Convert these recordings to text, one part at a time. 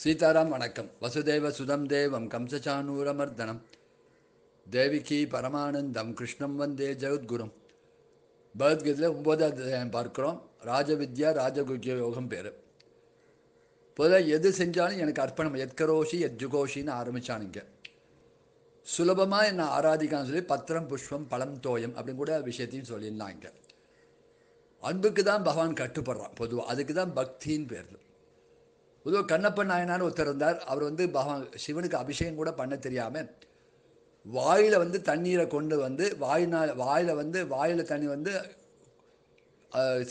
சீதாராம் வணக்கம் வசுதேவ சுதம் தேவம் கம்சசானூரமர்தனம் தேவிகி பரமானந்தம் கிருஷ்ணம் வந்தே ஜெகத்குரும் பகவத்கீதையில் ஒம்போதாவது அத்தியாயம் பார்க்குறோம் ராஜவித்யா ராஜகுக்கிய யோகம் பேர் பொதுவாக எது செஞ்சாலும் எனக்கு அர்ப்பணம் எத்கரோஷி எத்ஜுகோஷின்னு ஆரம்பித்தானுங்க சுலபமாக என்னை ஆராதிக்கான்னு சொல்லி பத்திரம் புஷ்பம் பழம் தோயம் அப்படின்னு கூட விஷயத்தையும் சொல்லியிருந்தாங்க அன்புக்கு தான் பகவான் கட்டுப்படுறான் பொதுவாக அதுக்கு தான் பக்தின்னு பேர் பொதுவாக கண்ணப்பன் நாயனார் ஒருத்தர் இருந்தார் அவர் வந்து பகவான் சிவனுக்கு அபிஷேகம் கூட பண்ண தெரியாமல் வாயில் வந்து தண்ணீரை கொண்டு வந்து வாயினால் வாயில் வந்து வாயில் தண்ணி வந்து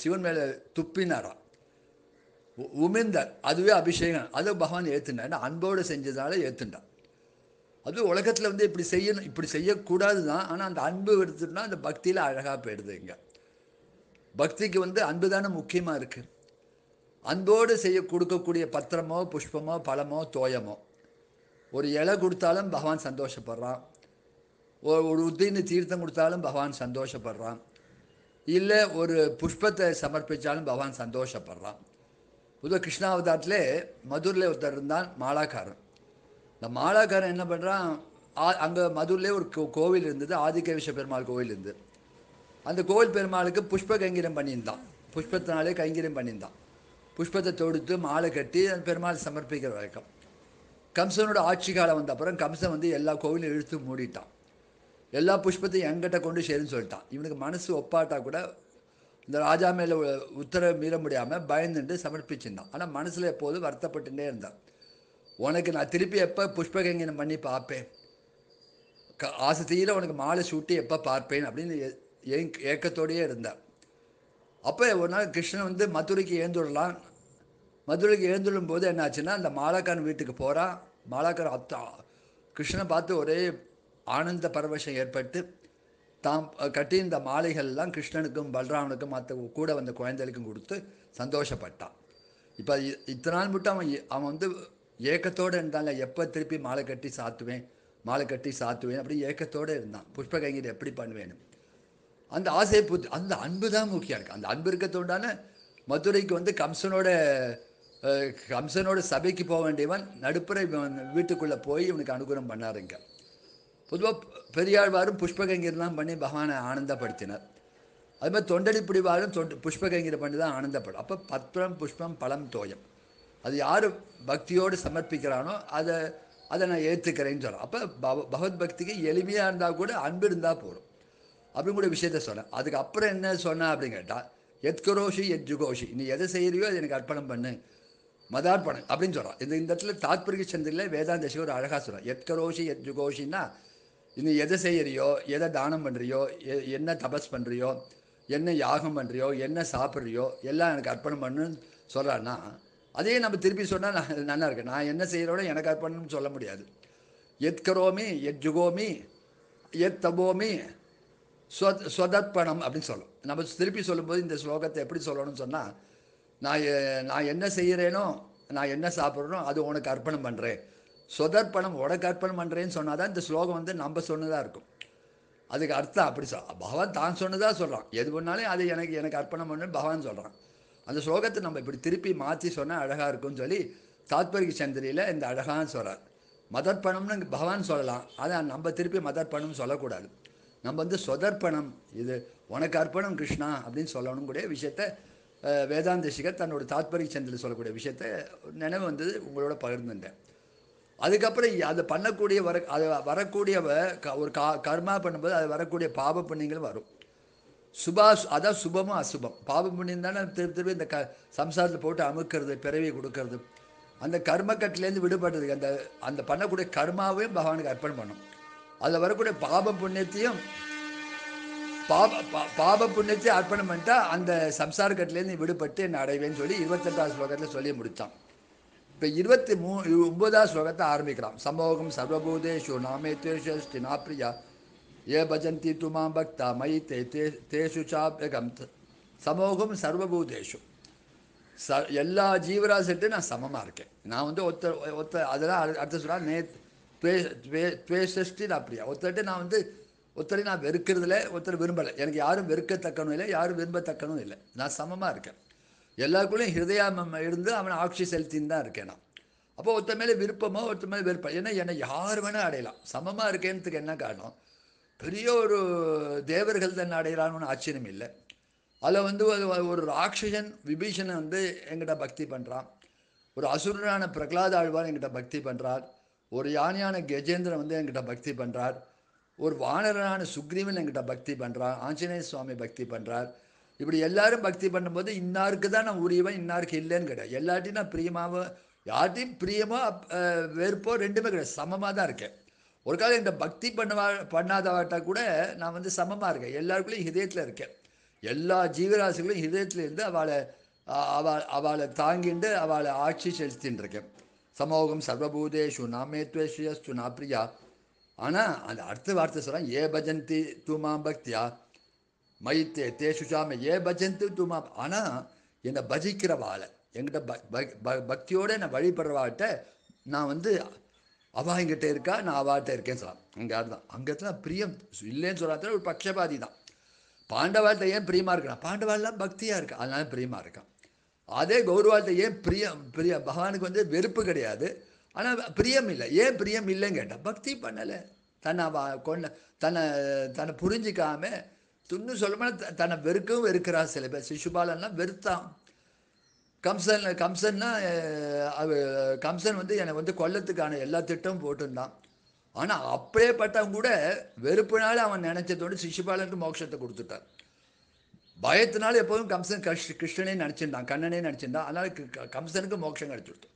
சிவன் மேலே துப்பினாராம் உமிழ்ந்தார் அதுவே அபிஷேகம் அது பகவான் ஏற்றுனார் அன்போடு செஞ்சதால் ஏற்றுண்டார் அது உலகத்தில் வந்து இப்படி செய்யணும் இப்படி செய்யக்கூடாது தான் ஆனால் அந்த அன்பு எடுத்துட்டுனா அந்த பக்தியில் அழகாக போயிடுது இங்கே பக்திக்கு வந்து அன்பு தானே முக்கியமாக இருக்குது அன்போடு செய்ய கொடுக்கக்கூடிய பத்திரமோ புஷ்பமோ பழமோ தோயமோ ஒரு இலை கொடுத்தாலும் பகவான் சந்தோஷப்படுறான் ஒரு ஒரு தீர்த்தம் கொடுத்தாலும் பகவான் சந்தோஷப்படுறான் இல்லை ஒரு புஷ்பத்தை சமர்ப்பித்தாலும் பகவான் சந்தோஷப்படுறான் புது கிருஷ்ணாவதாரத்தில் மதுரில் ஒருத்தர் இருந்தான் மாலாக்காரன் இந்த மாலாக்காரன் என்ன பண்ணுறான் ஆ அங்கே மதுரில் ஒரு கோவில் இருந்தது ஆதிக்கவிஷ பெருமாள் கோவில் இருந்து அந்த கோவில் பெருமாளுக்கு புஷ்ப கைங்கிரம் பண்ணியிருந்தான் புஷ்பத்தினாலே கைங்கிரம் பண்ணியிருந்தான் புஷ்பத்தை தொடுத்து மாலை கட்டி பெருமாள் சமர்ப்பிக்கிற வழக்கம் கம்சனோட ஆட்சி காலம் வந்த அப்புறம் கம்சன் வந்து எல்லா கோவிலும் இழுத்து மூடிட்டான் எல்லா புஷ்பத்தையும் எங்கிட்ட கொண்டு சேருன்னு சொல்லிட்டான் இவனுக்கு மனசு ஒப்பாட்டா கூட இந்த ராஜா மேலே உத்தரவை மீற முடியாமல் பயந்துட்டு சமர்ப்பிச்சிருந்தான் ஆனால் மனசில் எப்போதும் வருத்தப்பட்டுட்டே இருந்தான் உனக்கு நான் திருப்பி எப்போ புஷ்பகங்கனம் பண்ணி பார்ப்பேன் க ஆசை தீர உனக்கு மாலை சூட்டி எப்போ பார்ப்பேன் அப்படின்னு ஏ ஏக்கத்தோடையே இருந்தான் அப்போ ஒரு நாள் கிருஷ்ணன் வந்து மதுரைக்கு ஏந்துடலாம் மதுரைக்கு எழுந்துள்ள போது என்னாச்சுன்னா அந்த மாலாக்கான் வீட்டுக்கு போகிறான் மாலாக்கார் அத்தா கிருஷ்ணனை பார்த்து ஒரே ஆனந்த பரவசம் ஏற்பட்டு தாம் கட்டி இந்த மாலைகள்லாம் கிருஷ்ணனுக்கும் பலராமனுக்கும் மற்ற கூட வந்த குழந்தைகளுக்கும் கொடுத்து சந்தோஷப்பட்டான் இப்போ இத்தனை நாள் மட்டும் அவன் அவன் வந்து ஏக்கத்தோடு இருந்தான்ல எப்போ திருப்பி மாலை கட்டி சாத்துவேன் மாலை கட்டி சாத்துவேன் அப்படி ஏக்கத்தோடு இருந்தான் புஷ்ப கைங்கர் எப்படி பண்ணுவேன்னு அந்த ஆசையை பூத்து அந்த அன்பு தான் முக்கியம் இருக்குது அந்த அன்பு இருக்கத்தோண்டான மதுரைக்கு வந்து கம்சனோட கம்சனோட சபைக்கு போக வேண்டியவன் நடுப்புரை வீட்டுக்குள்ளே போய் இவனுக்கு அனுகூலம் பண்ணாருங்க பொதுவாக பெரியாழ்வாரும் புஷ்பகங்கிரெலாம் பண்ணி பகவானை ஆனந்தப்படுத்தினார் அது மாதிரி பிடிவாரும் தொண்டு புஷ்பகங்கிரை பண்ணி தான் ஆனந்தப்படும் அப்போ பத்திரம் புஷ்பம் பழம் தோயம் அது யார் பக்தியோடு சமர்ப்பிக்கிறானோ அதை அதை நான் ஏற்றுக்கிறேன்னு சொல்கிறேன் அப்போ பவ பகவத் பக்திக்கு எளிமையாக இருந்தால் கூட அன்பு இருந்தால் போதும் அப்படின்னு கூட விஷயத்த சொன்னேன் அதுக்கப்புறம் என்ன சொன்னேன் அப்படின்னு கேட்டால் எத்கரோஷி எத் ஜுகோஷி நீ எதை செய்கிறியோ அது எனக்கு அர்ப்பணம் பண்ணு மதார்பணம் அப்படின்னு சொல்கிறான் இந்த இந்த இடத்துல தாத்பரிய சந்திரில் வேதாந்த ஒரு அழகாக சொல்கிறான் எத்கரோஷி கரோஷி எத் ஜுகோஷின்னா இது எதை செய்கிறியோ எதை தானம் பண்ணுறியோ என்ன தபஸ் பண்ணுறியோ என்ன யாகம் பண்ணுறியோ என்ன சாப்பிட்றியோ எல்லாம் எனக்கு அர்ப்பணம் பண்ணுன்னு சொல்கிறான்னா அதே நம்ம திருப்பி சொன்னால் நான் நல்லா இருக்கு நான் என்ன செய்கிறோட எனக்கு அர்ப்பணம்னு சொல்ல முடியாது எத்கரோமி எத் ஜுகோமி எத் தபோமி ஸ்வ ஸ்வதர்ப்பணம் அப்படின்னு சொல்லும் நம்ம திருப்பி சொல்லும்போது இந்த ஸ்லோகத்தை எப்படி சொல்லணும்னு சொன்னால் நான் நான் என்ன செய்கிறேனோ நான் என்ன சாப்பிட்றேனோ அது உனக்கு அர்ப்பணம் பண்ணுறேன் சொதர்ப்பணம் உனக்கு அர்ப்பணம் பண்ணுறேன்னு சொன்னால் தான் இந்த ஸ்லோகம் வந்து நம்ம சொன்னதாக இருக்கும் அதுக்கு அர்த்தம் அப்படி சொல் பகவான் தான் சொன்னதாக சொல்கிறான் எது பண்ணாலும் அது எனக்கு எனக்கு அர்ப்பணம் பண்ணு பகவான் சொல்கிறான் அந்த ஸ்லோகத்தை நம்ம இப்படி திருப்பி மாற்றி சொன்னால் அழகாக இருக்கும்னு சொல்லி தாத்பரிக சந்திரியில் இந்த அழகான்னு சொல்கிறார் மதர்ப்பணம்னு பகவான் சொல்லலாம் அதை நம்ம திருப்பி மதர்ப்பணம் சொல்லக்கூடாது நம்ம வந்து சொதர்ப்பணம் இது உனக்கு அர்ப்பணம் கிருஷ்ணா அப்படின்னு சொல்லணும் கூட விஷயத்தை வேதாந்த சிகர் தன்னோட தாத்பரிய சந்தில் சொல்லக்கூடிய விஷயத்த நினைவு வந்தது உங்களோட பகிர்ந்துட்டேன் அதுக்கப்புறம் அதை பண்ணக்கூடிய வர அது வரக்கூடிய ஒரு கா கர்மா பண்ணும்போது அது வரக்கூடிய பாப புண்ணியங்கள் வரும் சுபா அதான் சுபமும் அசுபம் பாப புண்ணியம் தானே திருப்பி திருப்பி இந்த க சம்சாரத்தில் போட்டு அமுக்கிறது பிறவி கொடுக்கறது அந்த கர்மக்கட்டிலேருந்து விடுபடுறதுக்கு அந்த அந்த பண்ணக்கூடிய கர்மாவையும் பகவானுக்கு அர்ப்பணம் பண்ணும் அதில் வரக்கூடிய பாப புண்ணியத்தையும் பாப பாப புண்ணியத்தை அர்ப்பணம் பண்ணிட்டா அந்த சம்சார கட்டிலேருந்து விடுபட்டு என்னை அடைவேன்னு சொல்லி இருபத்தெட்டாம் ஸ்லோகத்தில் சொல்லி முடித்தான் இப்போ இருபத்தி மூ ஒன்பதாம் ஸ்லோகத்தை ஆரம்பிக்கிறான் சமோகம் சர்வபூதேஷு நாமேத்வேஷு நாப்ரியா ஏ பஜந்தி துமா பக்தா மை தே தே தேஷு சாப்யகம் சமோகம் சர்வபூதேஷு ச எல்லா ஜீவராசிட்டு நான் சமமாக இருக்கேன் நான் வந்து ஒத்த ஒத்த அதெல்லாம் அடுத்த சொல்கிறேன் நே துவே துவே துவேஷஷ்டி நான் அப்படியா ஒத்தட்டு நான் வந்து ஒருத்தரை நான் வெறுக்கிறதுல ஒருத்தர் விரும்பலை எனக்கு யாரும் வெறுக்கத்தக்கணும் இல்லை யாரும் விரும்பத்தக்கணும் இல்லை நான் சமமாக இருக்கேன் எல்லாருக்குள்ளேயும் ஹிருதயம் இருந்து அவனை ஆட்சி செலுத்தின்னு தான் இருக்கேன் நான் அப்போ ஒருத்த மேலே விருப்பமோ ஒருத்த மேலே விருப்பம் ஏன்னா என்னை யார் வேணால் அடையலாம் சமமாக இருக்கேன்றதுக்கு என்ன காரணம் பெரிய ஒரு தேவர்கள் தான் அடையலான்னு ஆச்சரியம் இல்லை அதில் வந்து ஒரு ராட்சசன் விபீஷனை வந்து எங்கிட்ட பக்தி பண்ணுறான் ஒரு அசுரனான பிரகலாத ஆழ்வார் எங்கிட்ட பக்தி பண்ணுறார் ஒரு யானையான கஜேந்திரன் வந்து எங்கிட்ட பக்தி பண்ணுறார் ஒரு வானரனான சுக்ரீவன் என்கிட்ட பக்தி பண்ணுறான் ஆஞ்சநேய சுவாமி பக்தி பண்ணுறார் இப்படி எல்லாரும் பக்தி பண்ணும்போது இன்னாருக்கு தான் நான் உரியவன் இன்னாருக்கு இல்லைன்னு கிடையாது எல்லாத்தையும் நான் பிரியமாவோ யார்ட்டையும் பிரியமோ வெறுப்போ ரெண்டுமே கிடையாது சமமாக தான் இருக்கேன் ஒரு காலம் இந்த பக்தி பண்ணுவா பண்ணாதவாட்ட கூட நான் வந்து சமமாக இருக்கேன் எல்லாருக்குள்ளேயும் ஹிதயத்தில் இருக்கேன் எல்லா ஜீவராசிகளும் ஹிதயத்தில் இருந்து அவளை அவள் அவளை தாங்கிண்டு அவளை ஆட்சி செலுத்தின்னு இருக்கேன் சமோகம் சர்வபூதேஷு நாமேத்வேஷயஸ்து பிரியா ஆனால் அந்த அடுத்த வார்த்தை சொல்கிறான் ஏ பஜந்தி தூமா பக்தியா மைத்தே தே சாமி ஏ பஜந்தி தூமா ஆனால் என்னை பஜிக்கிறவாளை என்கிட்ட பக்தியோடு என்னை வழிபடுறவாட்ட நான் வந்து அவா எங்கிட்ட இருக்கா நான் அவாட்ட இருக்கேன்னு சொல்லலாம் அங்கே அதுதான் அங்கே தான் பிரியம் இல்லைன்னு சொல்லாத ஒரு பட்சபாதி தான் பாண்டவாழ்த்த ஏன் பிரியமாக இருக்கலாம் பாண்டவாள்லாம் பக்தியாக இருக்கா அதனால பிரியமாக இருக்கான் அதே கௌரவாழ்த்த ஏன் பிரியம் பிரியம் பகவானுக்கு வந்து வெறுப்பு கிடையாது ஆனால் பிரியம் இல்லை ஏன் பிரியம் இல்லைன்னு கேட்டால் பக்தி பண்ணலை தன்னை கொண்ட தன்னை தன்னை புரிஞ்சிக்காம துண்ணு சொல்லப்போனால் த தன்னை வெறுக்கவும் வெறுக்கிறா சில பேர் சிசுபாலன்லாம் வெறுத்தான் கம்சன் கம்சன்னா அவ கம்சன் வந்து என்னை வந்து கொல்லத்துக்கான எல்லா திட்டமும் போட்டுருந்தான் ஆனால் அப்படியேப்பட்டவன் கூட வெறுப்புனால அவன் நினச்சதோடு சிசுபாலனுக்கு மோட்சத்தை கொடுத்துட்டான் பயத்தினால எப்போதும் கம்சன் கஷ் கிருஷ்ணனே நினச்சிருந்தான் கண்ணனே நினச்சிருந்தான் அதனால் கம்சனுக்கு மோட்சம் கிடச்சி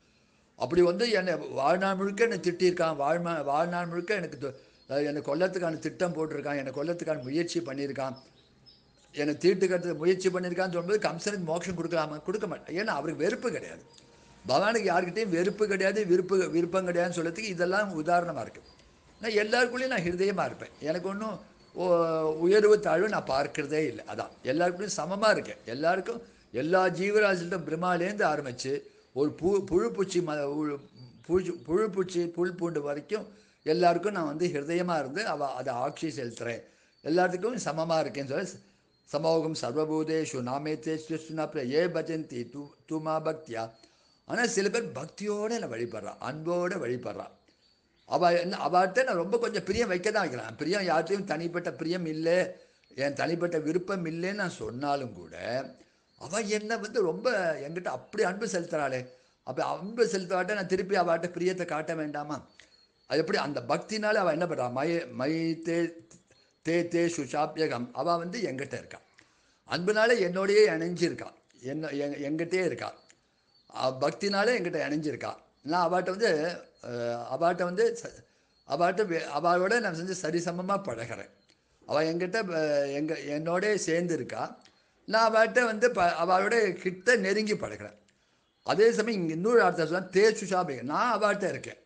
அப்படி வந்து என்னை வாழ்நாள் முழுக்க என்னை திட்டியிருக்கான் வாழ்மா வாழ்நாள் முழுக்க எனக்கு என்னை கொல்லத்துக்கான திட்டம் போட்டிருக்கான் என்னை கொல்லத்துக்கான முயற்சி பண்ணியிருக்கான் என்னை தீர்த்துக்கிறதுக்கு முயற்சி பண்ணியிருக்கான்னு சொல்லும்போது கம்சனுக்கு மோட்சம் கொடுக்கலாமா கொடுக்க மாட்டேன் ஏன்னா அவருக்கு வெறுப்பு கிடையாது பகவானுக்கு யாருக்கிட்டையும் வெறுப்பு கிடையாது விருப்பு விருப்பம் கிடையாதுன்னு சொல்கிறதுக்கு இதெல்லாம் உதாரணமாக இருக்குது நான் எல்லாருக்குள்ளேயும் நான் ஹிருதயமாக இருப்பேன் எனக்கு ஒன்றும் உயர்வு தாழ்வு நான் பார்க்குறதே இல்லை அதான் எல்லாருக்குள்ளேயும் சமமாக இருக்கேன் எல்லாருக்கும் எல்லா ஜீவராசிட்டும் பிரம்மாலேருந்து ஆரம்பித்து ஒரு பு புழுப்பூச்சி ம புழு புழுப்பூச்சி புல் பூண்டு வரைக்கும் எல்லாருக்கும் நான் வந்து ஹிருதயமாக இருந்து அவ அதை ஆட்சி செலுத்துகிறேன் எல்லாத்துக்கும் சமமாக இருக்கேன்னு சொல்லி சமோகம் சர்வபூதேஷு நாமேத்தே சிருஷ்டினா ஏ பஜந்தி தூ தூமா பக்தியா ஆனால் சில பேர் பக்தியோடு என்னை வழிபடுறான் அன்போடு வழிபடுறான் அவள் என்ன அவர்கிட்ட நான் ரொம்ப கொஞ்சம் பிரியம் வைக்க தான் வைக்கிறான் பிரியம் யார்கிட்டையும் தனிப்பட்ட பிரியம் இல்லை என் தனிப்பட்ட விருப்பம் இல்லைன்னு நான் சொன்னாலும் கூட அவள் என்னை வந்து ரொம்ப என்கிட்ட அப்படி அன்பு செலுத்துகிறாளே அப்போ அன்பு செலுத்துவாட்ட நான் திருப்பி அவட்ட பிரியத்தை காட்ட வேண்டாமா அது எப்படி அந்த பக்தினாலே அவள் என்ன பண்ணுறான் மை மை தே தே தே சுஷாப்யகம் அவள் வந்து எங்கிட்ட இருக்காள் அன்புனால என்னோடையே இணைஞ்சிருக்கா என்ன எங் எங்கிட்டே இருக்காள் பக்தினாலே எங்கிட்ட இணைஞ்சிருக்காள் நான் அவாட்ட வந்து அவாட்ட வந்து அவாட்ட அவளோட நான் செஞ்சு சரிசமமாக பழகிறேன் அவள் எங்கிட்ட எங்க என்னோடய சேர்ந்துருக்கா நான் அவட்ட வந்து ப அவளோட கிட்ட நெருங்கி பழகிறேன் அதே சமயம் இங்கே இன்னொரு அர்த்தம் சொன்னால் தேச்சு சாப்பிடு நான் அவட்ட இருக்கேன்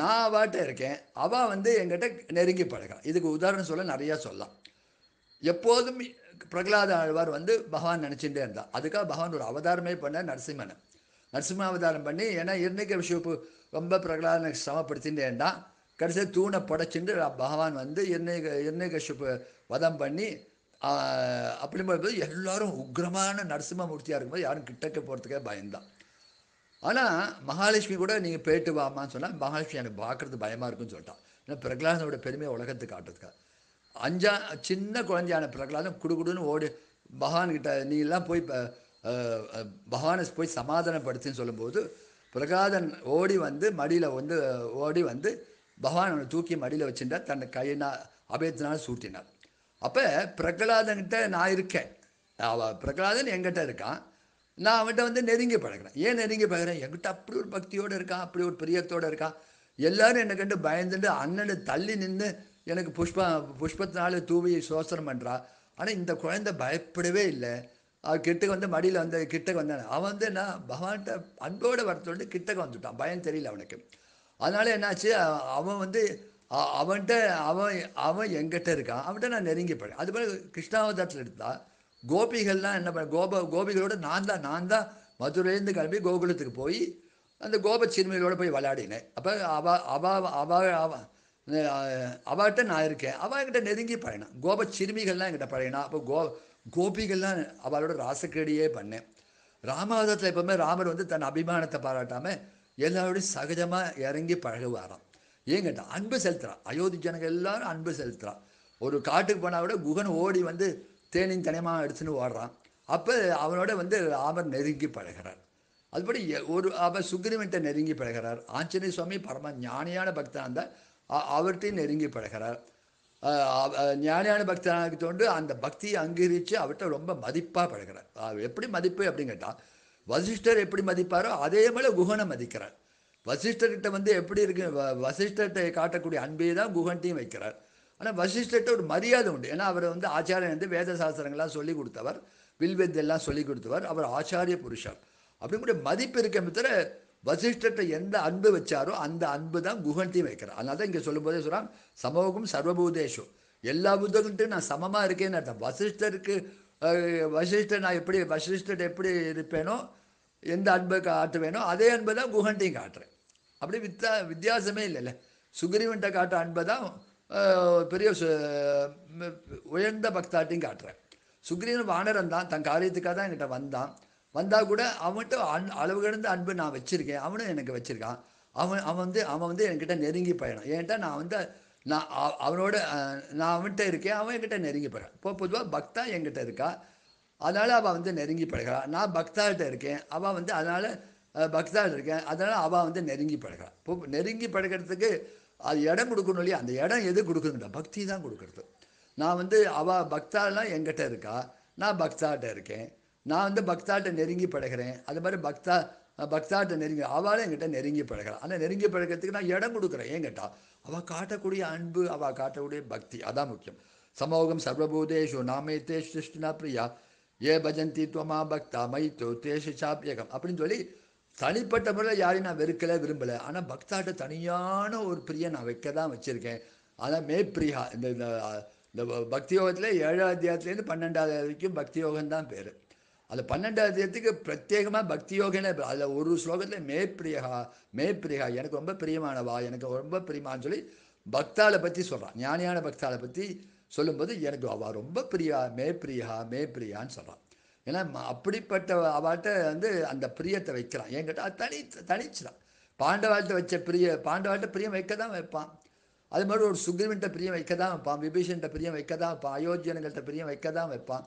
நான் அவட்ட இருக்கேன் அவள் வந்து எங்கிட்ட நெருங்கி பழகிறான் இதுக்கு உதாரணம் சொல்ல நிறையா சொல்லலாம் எப்போதும் பிரகலாத ஆழ்வார் வந்து பகவான் நினச்சிட்டே இருந்தார் அதுக்காக பகவான் ஒரு அவதாரமே பண்ண நரசிம்மனை நரசிம்ம அவதாரம் பண்ணி ஏன்னா இருந்துக்க விஷயப்பு ரொம்ப பிரகலாதனை சமப்படுத்தின்னு இருந்தான் கடைசியாக தூணை புடைச்சிட்டு பகவான் வந்து இர்ணய இர்ணய கஷ்யப்பு வதம் பண்ணி போது எல்லாரும் உக்ரமான நரசிம்மமூர்த்தியாக இருக்கும்போது யாரும் கிட்டக்க போகிறதுக்கே பயந்தான் ஆனால் மகாலட்சுமி கூட நீங்கள் போயிட்டு வாமான்னு சொன்னால் மகாலட்சுமி எனக்கு பார்க்குறது பயமாக இருக்குன்னு சொல்லிட்டான் ஏன்னா பிரகலாதனோட பெருமையை உலகத்துக்கு காட்டுறதுக்காக அஞ்சா சின்ன குழந்தையான பிரகலாதம் குடுகுடுன்னு ஓடி பகவான்கிட்ட நீ எல்லாம் போய் பகவானை போய் சமாதானப்படுத்துன்னு சொல்லும்போது பிரகலாதன் ஓடி வந்து மடியில் வந்து ஓடி வந்து பகவான் தூக்கி மடியில் வச்சுட்டா தன் கையினால் அபயத்தினால் சூட்டினார் அப்போ பிரகலாதன்கிட்ட நான் இருக்கேன் அவ பிரகலாதன் என்கிட்ட இருக்கான் நான் அவன்கிட்ட வந்து நெருங்கி பழகிறேன் ஏன் நெருங்கி பழகிறேன் என்கிட்ட அப்படி ஒரு பக்தியோடு இருக்கான் அப்படி ஒரு பிரியத்தோடு இருக்கான் எல்லாரும் என்னை கண்டு பயந்துட்டு அண்ணனை தள்ளி நின்று எனக்கு புஷ்ப புஷ்பத்தினால தூவி சோசனம் பண்ணுறா ஆனால் இந்த குழந்தை பயப்படவே இல்லை அவர் கிட்டக்கு வந்து மடியில் வந்து கிட்டக்கு வந்தான் அவன் வந்து என்ன பகவான்கிட்ட அன்போடு வரத்தோடு கிட்டக்கு வந்துட்டான் பயம் தெரியல அவனுக்கு அதனால் என்னாச்சு அவன் வந்து அவன்கிட்ட அவன் அவன் எங்கிட்ட இருக்கான் அவன்கிட்ட நான் நெருங்கி போயிடுறேன் அது மாதிரி கிருஷ்ணாவதாரத்தில் எடுத்தால் கோபிகள்லாம் என்ன பண்ண கோப கோபிகளோட நான் தான் நான் தான் மதுரையிலேருந்து கிளம்பி கோகுலத்துக்கு போய் அந்த கோப சிறுமிகளோடு போய் விளையாடினேன் அப்போ அவ அவ அவ அவ அவகிட்ட நான் இருக்கேன் என்கிட்ட நெருங்கி பழகினான் கோப சிறுமிகள்லாம் என்கிட்ட பழையனா அப்போ கோ கோபிகள்லாம் அவளோட ராசக்கேடியே பண்ணேன் ராமாவதத்தில் எப்பவுமே ராமர் வந்து தன் அபிமானத்தை பாராட்டாமல் எல்லாரோடையும் சகஜமாக இறங்கி பழகுவாராம் ஏன் கேட்டால் அன்பு செலுத்துறா அயோத்தி ஜனங்க எல்லாரும் அன்பு செலுத்துறா ஒரு காட்டுக்கு போனால் கூட குகன் ஓடி வந்து தேனின் தனியமாக எடுத்துன்னு ஓடுறான் அப்போ அவனோட வந்து ராமர் நெருங்கி பழகிறார் அதுபடி ஒரு அவர் சுக்ரீவன்ட்ட நெருங்கி பழகிறார் ஆஞ்சநேய சுவாமி பரம ஞானியான பக்தனாக இருந்தால் அவர்கிட்டையும் நெருங்கி பழகிறார் ஞானியான பக்தனாக தோண்டு அந்த பக்தியை அங்கீகரித்து அவர்கிட்ட ரொம்ப மதிப்பாக பழகிறார் எப்படி மதிப்பு அப்படின்னு கேட்டால் வசிஷ்டர் எப்படி மதிப்பாரோ அதே போல் குகனை மதிக்கிறார் வசிஷ்டர்கிட்ட வந்து எப்படி இருக்கு வசிஷ்டத்தை காட்டக்கூடிய அன்பே தான் குஹன்ட்டையும் வைக்கிறார் ஆனால் வசிஷ்டர்கிட்ட ஒரு மரியாதை உண்டு ஏன்னா அவர் வந்து ஆச்சாரியன் வந்து வேத சாஸ்திரங்கள்லாம் சொல்லி கொடுத்தவர் வில்வேத்தெல்லாம் சொல்லி கொடுத்தவர் அவர் ஆச்சாரிய புருஷர் அப்படிங்கிற மதிப்பு இருக்க மித்திர வசிஷ்டத்தை எந்த அன்பு வச்சாரோ அந்த அன்பு தான் குஹன்ட்டையும் வைக்கிறார் அதனால தான் இங்கே சொல்லும்போதே சொல்கிறான் சமோகம் சர்வபூதேஷம் எல்லா புத்தகங்கள்ட்டும் நான் சமமாக இருக்கேன்னு அர்த்தம் வசிஷ்டருக்கு வசிஷ்டர் நான் எப்படி வசிஷ்டர் எப்படி இருப்பேனோ எந்த அன்பை காட்டுவேனோ அதே அன்பு தான் குஹன்ட்டையும் காட்டுறேன் அப்படி வித்தா வித்தியாசமே இல்லைல்ல சுக்ரீவன்ட்ட காட்டுற அன்பை தான் பெரிய உயர்ந்த பக்தாட்டையும் காட்டுறேன் சுக்ரீவன் வானரன் தான் தன் காரியத்துக்காக தான் என்கிட்ட வந்தான் வந்தால் கூட அவன்கிட்ட அன் அளவு கிடந்த அன்பு நான் வச்சுருக்கேன் அவனும் எனக்கு வச்சுருக்கான் அவன் அவன் வந்து அவன் வந்து என்கிட்ட நெருங்கி பயணம் ஏன்ட்டா நான் வந்து நான் அவனோட நான் அவன்கிட்ட இருக்கேன் அவன் என்கிட்ட நெருங்கி பழகிறான் இப்போ பொதுவாக பக்தா என்கிட்ட இருக்கா அதனால் அவள் வந்து நெருங்கி படுகிறான் நான் பக்தாகிட்ட இருக்கேன் அவள் வந்து அதனால் பக்தாக இருக்கேன் அதனால் அவள் வந்து நெருங்கி பழகிறான் இப்போ நெருங்கி பழகிறதுக்கு அது இடம் கொடுக்கணும் இல்லையா அந்த இடம் எது கொடுக்குதுங்கடா பக்தி தான் கொடுக்குறது நான் வந்து அவள் பக்தாலாம் எங்கிட்ட இருக்கா நான் பக்தாட்ட இருக்கேன் நான் வந்து பக்தாட்ட நெருங்கி பழகிறேன் அது மாதிரி பக்தா பக்தாட்ட நெருங்கி அவளும் என்கிட்ட நெருங்கி பழகிறான் ஆனால் நெருங்கி பழகிறதுக்கு நான் இடம் கொடுக்குறேன் ஏங்கிட்ட அவள் காட்டக்கூடிய அன்பு அவள் காட்டக்கூடிய பக்தி அதான் முக்கியம் சமோகம் சர்வபூதேஷு தேஷ் சிருஷ்டினா பிரியா ஏ பஜந்தி துவமா பக்தா மைத்தோ தேஷு சாப்பியகம் அப்படின்னு சொல்லி தனிப்பட்ட முறையில் யாரையும் நான் வெறுக்கலை விரும்பலை ஆனால் பக்தாட்ட தனியான ஒரு பிரியை நான் வைக்க தான் வச்சுருக்கேன் அதான் மேப்பிரியா இந்த இந்த பக்தி யோகத்தில் ஏழாம் அத்தியாயத்துலேருந்து பன்னெண்டாவது வரைக்கும் பக்தி யோகம்தான் பேர் அந்த பன்னெண்டாவது அத்தியாயத்துக்கு பிரத்யேகமாக பக்தி யோகனே அதில் ஒரு ஸ்லோகத்தில் மேப்பிரியகா மேப்பிரியா எனக்கு ரொம்ப பிரியமானவா எனக்கு ரொம்ப பிரியமானு சொல்லி பக்தாவை பற்றி சொல்கிறான் ஞானியான பக்தாவை பற்றி சொல்லும்போது எனக்கு அவள் ரொம்ப பிரியா மேப்பிரியா மேப்பிரியான்னு சொல்கிறான் ஏன்னா அப்படிப்பட்ட அவர்கிட்ட வந்து அந்த பிரியத்தை வைக்கிறான் என்கிட்ட அது தனி தனிச்சிடான் பாண்டவாள்கிட்ட வச்ச பிரிய பாண்டவாள்கிட்ட பிரியம் வைக்க தான் வைப்பான் அது மாதிரி ஒரு சுக்ரீவன்கிட்ட பிரியம் வைக்க தான் வைப்பான் விபீஷன்கிட்ட பிரியம் வைக்க தான் வைப்பான் அயோத்தியன்கிட்ட பிரியம் வைக்க தான் வைப்பான்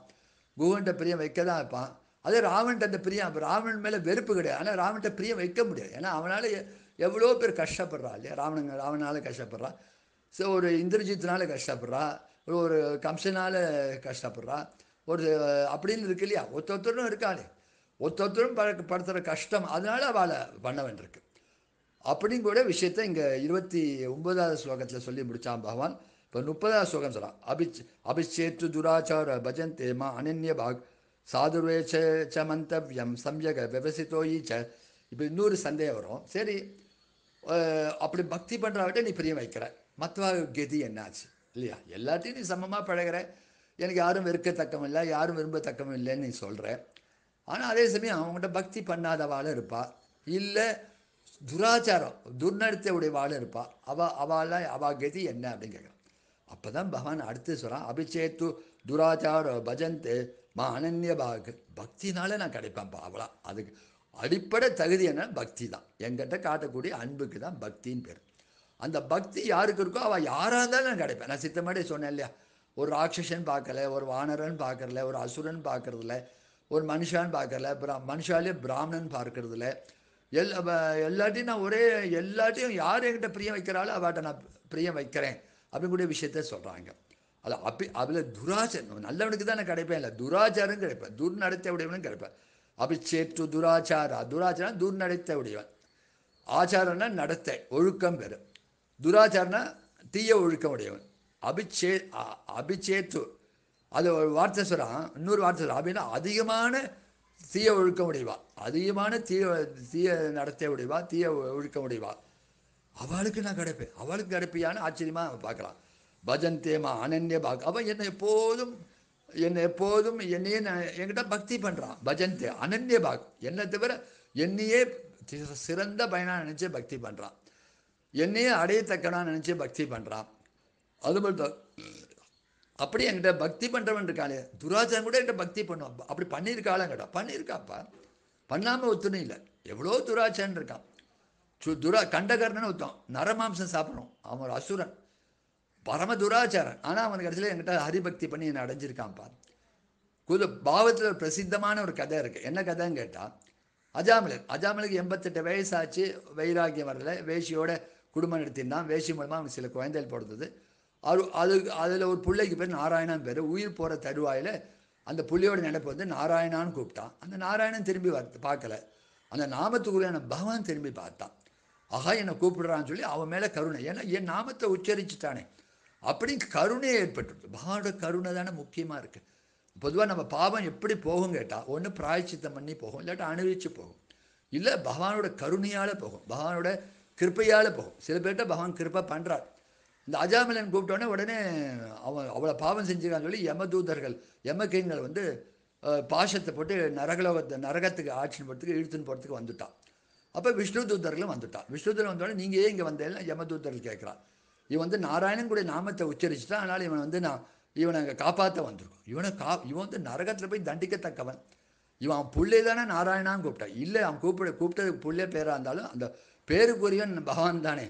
குகன்கிட்ட பிரியம் வைக்க தான் வைப்பான் அதே ராவன்கிட்ட அந்த பிரியம் ராவன் மேலே வெறுப்பு கிடையாது ஆனால் ராவன்கிட்ட பிரியம் வைக்க முடியாது ஏன்னா அவனால் எவ்வளோ பேர் கஷ்டப்படுறா இல்லையா ராவணங்க ராவனால் கஷ்டப்படுறான் ஸோ ஒரு இந்திரஜித்னால கஷ்டப்படுறா ஒரு கம்சனால் கஷ்டப்படுறா ஒரு அப்படின்னு இருக்கு இல்லையா ஒத்தொத்தரும் இருக்காளே ஒத்தொத்தரும் படுத்துகிற கஷ்டம் அதனால் அவளை பண்ண வேண்டியிருக்கு அப்படின்னு கூட விஷயத்தை இங்கே இருபத்தி ஒன்பதாவது ஸ்லோகத்தில் சொல்லி முடித்தான் பகவான் இப்போ முப்பதாவது ஸ்லோகம் சொல்கிறான் அபிச் அபிஷேத்து துராச்சார பஜந்தே மா அனன்ய பாக் சாதுர்வே மந்தவியம் சம்யக விவசித்தோயி ச இப்போ இன்னொரு சந்தேகம் வரும் சரி அப்படி பக்தி பண்ணுறவர்கிட்ட நீ பிரிய வைக்கிற மத்தவா கெதி என்னாச்சு இல்லையா எல்லாத்தையும் நீ சமமாக பழகிற எனக்கு யாரும் வெறுக்கத்தக்கம் இல்லை யாரும் விரும்பத்தக்கம் இல்லைன்னு நீ சொல்கிற ஆனால் அதே சமயம் அவங்ககிட்ட பக்தி பண்ணாதவாள் இருப்பா இல்லை துராச்சாரம் துர்நடத்தை உடையவாள் இருப்பா அவ அவெல்லாம் அவா கதி என்ன அப்படின்னு கேட்குறான் அப்போ தான் பகவான் அடுத்து சொல்கிறான் அபிஷேத்து துராச்சாரம் பஜந்து மா அனன்ய பாக பக்தினால நான் கிடைப்பேன்ப்பா அவளா அதுக்கு அடிப்படை தகுதி என்ன பக்தி தான் என்கிட்ட காட்டக்கூடிய அன்புக்கு தான் பக்தின்னு பேர் அந்த பக்தி யாருக்கு இருக்கோ அவள் யாராக இருந்தாலும் நான் கிடைப்பேன் நான் சித்தமாடி சொன்னேன் இல்லையா ஒரு ராட்சசன் பார்க்கல ஒரு வானரன் பார்க்கறல ஒரு அசுரன் பார்க்கறதில்ல ஒரு மனுஷன் பார்க்கறல பிரா மனுஷாலே பிராமணன் பார்க்கறதில்ல எல் எல்லாத்தையும் நான் ஒரே எல்லாத்தையும் யார் என்கிட்ட பிரியம் வைக்கிறாளோ அவட்ட நான் பிரியம் வைக்கிறேன் அப்படிங்கூடிய விஷயத்த சொல்கிறாங்க அது அப்படி அதில் துராச்சரம் நல்லவனுக்கு தான் நான் கிடைப்பேன் இல்லை துராச்சாரம் கிடைப்பேன் துர்நடத்தை உடையவனும் கிடைப்பேன் அப்படி சேற்று துராச்சாரா துராச்சாரம் நடத்த உடையவன் ஆச்சாரம்னா நடத்தை ஒழுக்கம் பெறும் துராச்சாரம்னா தீய ஒழுக்கம் உடையவன் அபிச்சே அபிச்சேத்து அது ஒரு வார்த்தை சொல்கிறான் இன்னொரு வார்த்தை சொல்கிறான் அப்படின்னா அதிகமான தீய ஒழுக்க முடிவா அதிகமான தீய தீய நடத்த முடிவா தீய ஒழுக்க முடிவா அவளுக்கு நான் கிடைப்பேன் அவளுக்கு கிடைப்பியான ஆச்சரியமாக பார்க்கலாம் பஜன் தேமா அனன்ய பாக் அவன் என்னை எப்போதும் என்னை எப்போதும் என்னையே நான் என்கிட்ட பக்தி பண்ணுறான் பஜன் தே அனன்ய பாக் என்னை தவிர என்னையே சிறந்த பயனாக நினச்சி பக்தி பண்ணுறான் என்னையே அடையத்தக்கனாக நினச்சி பக்தி பண்ணுறான் அது தான் அப்படி என்கிட்ட பக்தி பண்ணுறவன் இருக்காளே துராஜன் கூட என்கிட்ட பக்தி பண்ணுவான் அப்படி பண்ணியிருக்காளாங்கடா பண்ணியிருக்காப்பா பண்ணாமல் ஒத்துணும் இல்லை எவ்வளோ துராஜன் இருக்கான் சு துரா கண்டகர்ணன் ஒத்தான் நரமாம்சம் சாப்பிட்றோம் அவன் ஒரு அசுரன் பரம துராச்சாரன் ஆனால் அவனுக்கு கடைசியில் என்கிட்ட ஹரிபக்தி பண்ணி என்னை அடைஞ்சிருக்கான்ப்பா குது பாவத்தில் ஒரு பிரசித்தமான ஒரு கதை இருக்குது என்ன கதைன்னு கேட்டால் அஜாமலர் அஜாமலுக்கு எண்பத்தெட்டு வயசாச்சு வைராகியம் வரலை வேஷியோட குடும்பம் நடத்தியிருந்தான் வேஷி மூலமாக அவனுக்கு சில குழந்தைகள் பிறந்தது அது அது அதில் ஒரு பிள்ளைக்கு பேர் நாராயணான் பேர் உயிர் போகிற தருவாயில் அந்த புள்ளியோட நினைப்பு வந்து நாராயணான்னு கூப்பிட்டான் அந்த நாராயணன் திரும்பி பார்க்கல அந்த நாமத்துக்குரியான பகவான் திரும்பி பார்த்தான் ஆகா என்னை கூப்பிடுறான்னு சொல்லி அவன் மேலே கருணை ஏன்னா என் நாமத்தை உச்சரிச்சுட்டானே அப்படி கருணையே ஏற்பட்டுருது பகவானோட கருணை தானே முக்கியமாக இருக்குது பொதுவாக நம்ம பாவம் எப்படி போகும் கேட்டால் ஒன்று பிராய்ச்சித்தம் பண்ணி போகும் இல்லாட்டா அனுபவிச்சு போகும் இல்லை பகவானோட கருணையால் போகும் பகவானோட கிருப்பையால் போகும் சில பேர்கிட்ட பகவான் கிருப்பை பண்ணுறார் இந்த அஜாமிலன் கூப்பிட்டோன்னே உடனே அவன் அவ்வளோ பாவம் செஞ்சுக்கான்னு சொல்லி யமதூதர்கள் யமகிங்கள் வந்து பாசத்தை போட்டு நரகலோகத்தை நரகத்துக்கு ஆட்சி போகிறதுக்கு இழுத்துன்னு போகிறதுக்கு வந்துட்டான் அப்போ விஷ்ணு தூதர்களும் வந்துட்டான் விஷ்ணு தூதர் வந்தோடனே நீங்கள் ஏன் இங்கே வந்தேன்னா யமதூதர்கள் கேட்குறான் இவன் வந்து நாராயணன் கூட நாமத்தை தான் அதனால் இவன் வந்து நான் இவனை அங்கே காப்பாற்ற வந்திருக்கும் இவனை கா இவன் வந்து நரகத்தில் போய் தண்டிக்கத்தக்கவன் இவன் அவன் புள்ளே தானே நாராயணான்னு கூப்பிட்டான் இல்லை அவன் கூப்பிட கூப்பிட்டது புள்ளே பேராக இருந்தாலும் அந்த பேருக்குரியவன் பகவான் தானே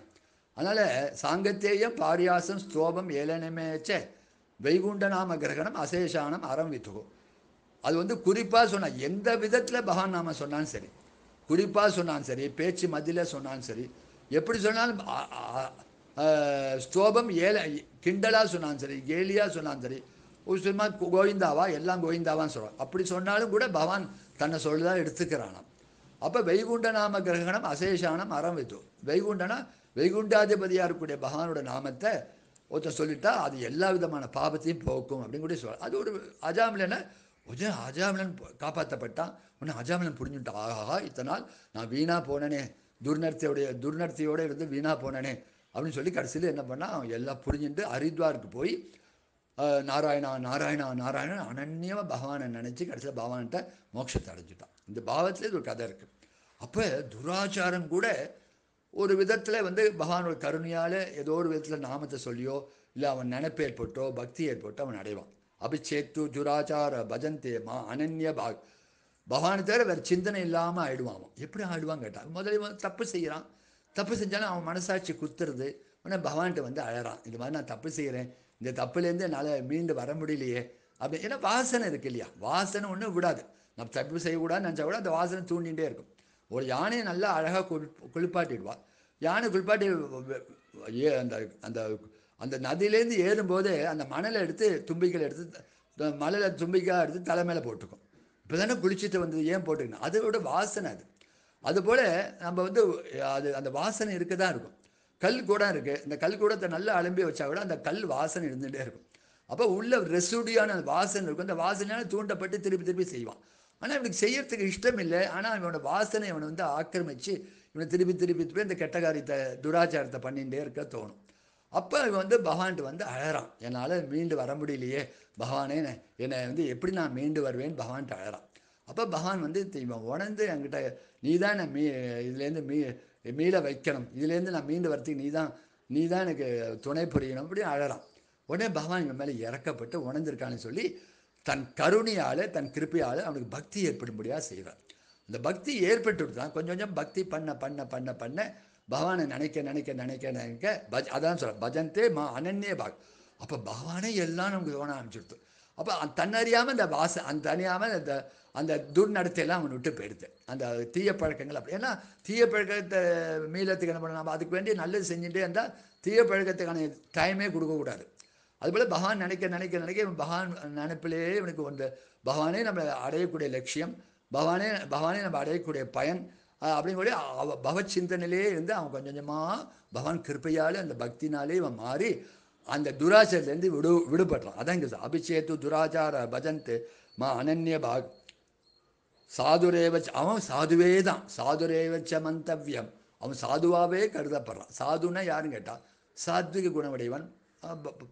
அதனால் சாங்கத்தேயம் பாரியாசம் ஸ்தோபம் ஏலனமேச்ச வைகுண்ட நாம கிரகணம் அசேஷானம் அறம் வித்துகோ அது வந்து குறிப்பாக சொன்னால் எந்த விதத்தில் பகவான் நாம சொன்னாலும் சரி குறிப்பாக சொன்னாலும் சரி பேச்சு மதியில் சொன்னாலும் சரி எப்படி சொன்னாலும் ஸ்தோபம் ஏல கிண்டலாக சொன்னாலும் சரி கேலியாக சொன்னாலும் சரி ஒரு சும்மா கோவிந்தாவா எல்லாம் கோவிந்தாவான்னு சொல்கிறோம் அப்படி சொன்னாலும் கூட பகவான் தன்னை சொல்லுதான் எடுத்துக்கிறானாம் அப்போ வைகுண்ட நாம கிரகணம் அசேஷானம் அறம் வித்து வைகுண்டனா வைகுண்டாதிபதியாக இருக்கக்கூடிய பகவானோட நாமத்தை ஒருத்தர் சொல்லிட்டா அது எல்லா விதமான பாபத்தையும் போக்கும் அப்படின்னு கூட சொல்ல அது ஒரு அஜாமிலனை உஜன் அஜாமிலன் காப்பாற்றப்பட்டான் உன்னை அஜாமிலன் புரிஞ்சுட்டான் ஆஹா இத்தனால் நான் வீணாக போனனே துர்நர்த்தியோடைய துர்நர்த்தியோடு இருந்து வீணாக போனனே அப்படின்னு சொல்லி கடைசியில் என்ன பண்ணால் அவன் எல்லாம் புரிஞ்சுட்டு ஹரித்வாருக்கு போய் நாராயணா நாராயணா நாராயணன் அனன்யமாக பகவானை நினச்சி கடைசியில் பகவான்கிட்ட மோட்சத்தை அடைஞ்சிட்டான் இந்த பாவத்தில் இது ஒரு கதை இருக்குது அப்போ துராச்சாரம் கூட ஒரு விதத்தில் வந்து பகவானோட கருணையால் ஏதோ ஒரு விதத்தில் நாமத்தை சொல்லியோ இல்லை அவன் நினைப்பு ஏற்பட்டோ பக்தி ஏற்பட்டோ அவன் அடைவான் அபிஷேத்து துராச்சார பஜந்தே மா அனன்ய பாக் பகவானை தவிர வேறு சிந்தனை இல்லாமல் ஆயிடுவான் அவன் எப்படி ஆயிடுவான் கேட்டான் முதல்ல தப்பு செய்கிறான் தப்பு செஞ்சாலும் அவன் மனசாட்சி குத்துறது உடனே பகவான்கிட்ட வந்து அழறான் இது மாதிரி நான் தப்பு செய்கிறேன் இந்த தப்புலேருந்து என்னால் மீண்டு வர முடியலையே அப்படி ஏன்னா வாசனை இருக்கு இல்லையா வாசனை ஒன்றும் விடாது நம்ம தப்பு செய்யக்கூடாதுன்னு நினச்சா கூட அந்த வாசனை தூண்டிகிட்டே இருக்கும் ஒரு யானையை நல்லா அழகாக குளி குளிப்பாட்டிடுவா யானை குளிப்பாட்டி ஏ அந்த அந்த அந்த நதியிலேருந்து ஏறும்போதே அந்த மணலை எடுத்து தும்பிக்கையில் எடுத்து மலையில் தும்பிக்காய் எடுத்து தலை மேலே போட்டுக்கும் இப்போ தானே குளிச்சுட்டு வந்தது ஏன் போட்டுக்கணும் அதோட வாசனை அது அதுபோல் நம்ம வந்து அது அந்த வாசனை இருக்க தான் இருக்கும் கல் கூட இருக்குது இந்த கல் கூடத்தை நல்லா அலம்பி வச்சா கூட அந்த கல் வாசனை இருந்துகிட்டே இருக்கும் அப்போ உள்ள ரெசுடியான வாசனை இருக்கும் அந்த வாசனையான தூண்டப்பட்டு திருப்பி திருப்பி செய்வான் ஆனால் இவனுக்கு செய்யறதுக்கு இஷ்டம் இல்லை ஆனால் இவனோட வாசனை இவனை வந்து ஆக்கிரமிச்சு இவனை திருப்பி திருப்பி திருப்பி இந்த கெட்டகாரியத்தை துராச்சாரத்தை பண்ணிகிட்டே இருக்க தோணும் அப்போ இவன் வந்து பகவான்ட்டு வந்து அழறான் என்னால் மீண்டு வர முடியலையே பகவானே என்னை வந்து எப்படி நான் மீண்டு வருவேன் பகவான்ட்டு அழறான் அப்போ பகவான் வந்து இவன் உணர்ந்து என்கிட்ட நீ தான் நான் மீ இதுலேருந்து மீ மீள வைக்கணும் இதுலேருந்து நான் மீண்டு வரத்துக்கு நீ தான் நீ தான் எனக்கு துணை புரியணும் அப்படின்னு அழறான் உடனே பகவான் இவன் மேலே இறக்கப்பட்டு உணர்ந்திருக்கான்னு சொல்லி தன் கருணையால் தன் கிருப்பையால் அவனுக்கு பக்தி ஏற்படும்படியாக செய்வான் அந்த பக்தி ஏற்பட்டு தான் கொஞ்சம் கொஞ்சம் பக்தி பண்ண பண்ண பண்ண பண்ண பகவானை நினைக்க நினைக்க நினைக்க நினைக்க பஜ் அதான் சொல்கிறேன் பஜந்தே மா அனன்யே பாக் அப்போ பகவானே எல்லாம் நமக்கு தோண ஆரம்பிச்சுடுது அப்போ தன்னறியாமல் அந்த வாச அந்த தனியாமல் அந்த அந்த துர்நடத்தையெல்லாம் அவன் விட்டு போயிடுது அந்த தீய பழக்கங்கள் அப்படி ஏன்னா தீய பழக்கத்தை மீளத்துக்கு என்ன பண்ணலாம் அதுக்கு வேண்டிய நல்லது செஞ்சுட்டே இருந்தால் தீய பழக்கத்துக்கான டைமே கொடுக்கக்கூடாது அதுபோல் பகவான் நினைக்க நினைக்க நினைக்க இவன் பகவான் நினைப்பிலே இவனுக்கு வந்து பகவானே நம்ம அடையக்கூடிய லட்சியம் பகவானே பகவானே நம்ம அடையக்கூடிய பயன் அப்படிங்கூடிய அவ பவ சிந்தனையிலே இருந்து அவன் கொஞ்சம் கொஞ்சமாக பகவான் கிருப்பையால் அந்த பக்தினாலே இவன் மாறி அந்த துராச்சாரத்துலேருந்து விடு விடுபடுறான் அதான் இங்கே அபிஷேத்து துராச்சார பஜன் மா அனன்ய பாக் சாதுரேவச் அவன் சாதுவே தான் சாதுரேவச்ச மந்தவியம் அவன் சாதுவாகவே கருதப்படுறான் சாதுன்னா யாருன்னு கேட்டால் சாத்விக குணமுடையவன்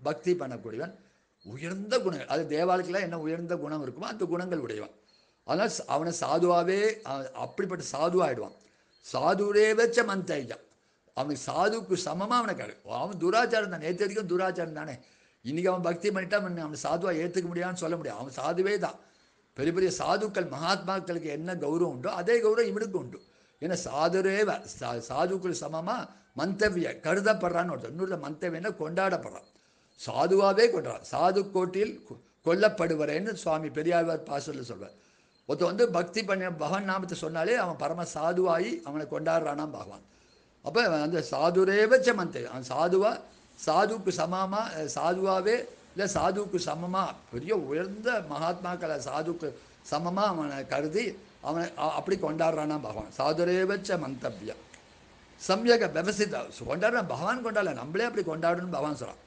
பக்தி பண்ணக்கூடியவன் உயர்ந்த குணங்கள் அது தேவாலயத்துலாம் என்ன உயர்ந்த குணம் இருக்குமோ அந்த குணங்கள் உடையவன் அதனால் அவனை சாதுவாகவே அப்படிப்பட்ட சாதுவாகிடுவான் வச்ச மந்தைஜம் அவனுக்கு சாதுக்கு சமமாக அவனை கரு அவன் துராச்சாரம் தான் நேற்று வரைக்கும் துராச்சாரம் தானே இன்றைக்கி அவன் பக்தி பண்ணிட்டா அவன் அவனை சாதுவாக ஏற்றுக்க முடியான்னு சொல்ல முடியாது அவன் சாதுவே தான் பெரிய பெரிய சாதுக்கள் மகாத்மாக்களுக்கு என்ன கௌரவம் உண்டோ அதே கௌரவம் இவனுக்கு உண்டு ஏன்னா சாதுரேவ சா சாதுக்கள் சமமாக மந்தவிய கருதப்படுறான்னு ஒருத்தர் இன்னொரு மந்தவியன்னா கொண்டாடப்படுறான் சாதுவாகவே கொண்டாடுறான் சாது கோட்டில் கொல்லப்படுவரேன்னு சுவாமி பெரியாழ்வார் பாசலில் சொல்வார் ஒருத்தர் வந்து பக்தி பண்ண பகவான் நாமத்தை சொன்னாலே அவன் பரம சாதுவாகி அவனை கொண்டாடுறானாம் பகவான் அப்போ அந்த சாதுரேவச்ச மந்தவி அவன் சாதுவா சாதுக்கு சமமாக சாதுவாகவே இல்லை சாதுவுக்கு சமமாக பெரிய உயர்ந்த மகாத்மாக்களை சாதுக்கு சமமாக அவனை கருதி அவனை அப்படி கொண்டாடுறானா பகவான் சாதுரேவச்ச மந்தவியம் சம்யக விவசித கொண்டாடுற பகவான் கொண்டாடல நம்மளே அப்படி கொண்டாடணும்னு பகவான் சொல்கிறான்